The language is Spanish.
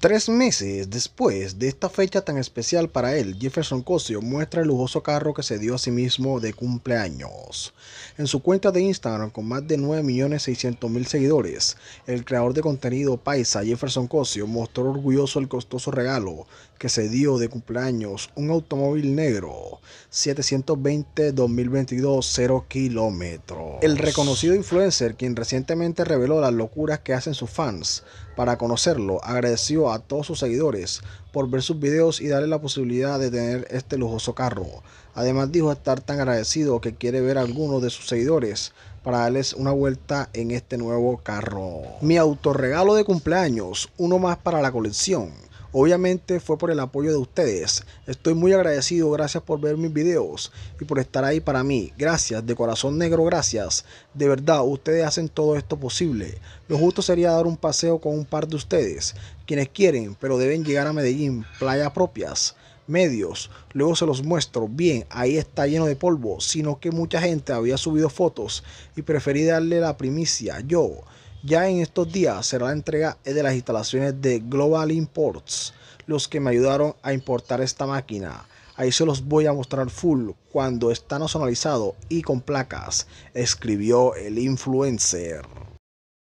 Tres meses después de esta fecha tan especial para él, Jefferson Cosio muestra el lujoso carro que se dio a sí mismo de cumpleaños. En su cuenta de Instagram con más de 9.600.000 seguidores, el creador de contenido Paisa Jefferson Cosio mostró orgulloso el costoso regalo que se dio de cumpleaños, un automóvil negro 720-2022 0 kilómetros. El reconocido influencer, quien recientemente reveló las locuras que hacen sus fans, para conocerlo, agradeció a todos sus seguidores por ver sus videos y darle la posibilidad de tener este lujoso carro. Además dijo estar tan agradecido que quiere ver a algunos de sus seguidores para darles una vuelta en este nuevo carro. Mi autorregalo de cumpleaños, uno más para la colección. Obviamente fue por el apoyo de ustedes. Estoy muy agradecido, gracias por ver mis videos y por estar ahí para mí. Gracias, de corazón negro, gracias. De verdad, ustedes hacen todo esto posible. Lo justo sería dar un paseo con un par de ustedes, quienes quieren, pero deben llegar a Medellín, playas propias medios. Luego se los muestro. Bien, ahí está lleno de polvo, sino que mucha gente había subido fotos y preferí darle la primicia. Yo ya en estos días será la entrega de las instalaciones de Global Imports, los que me ayudaron a importar esta máquina. Ahí se los voy a mostrar full cuando está nacionalizado y con placas, escribió el influencer.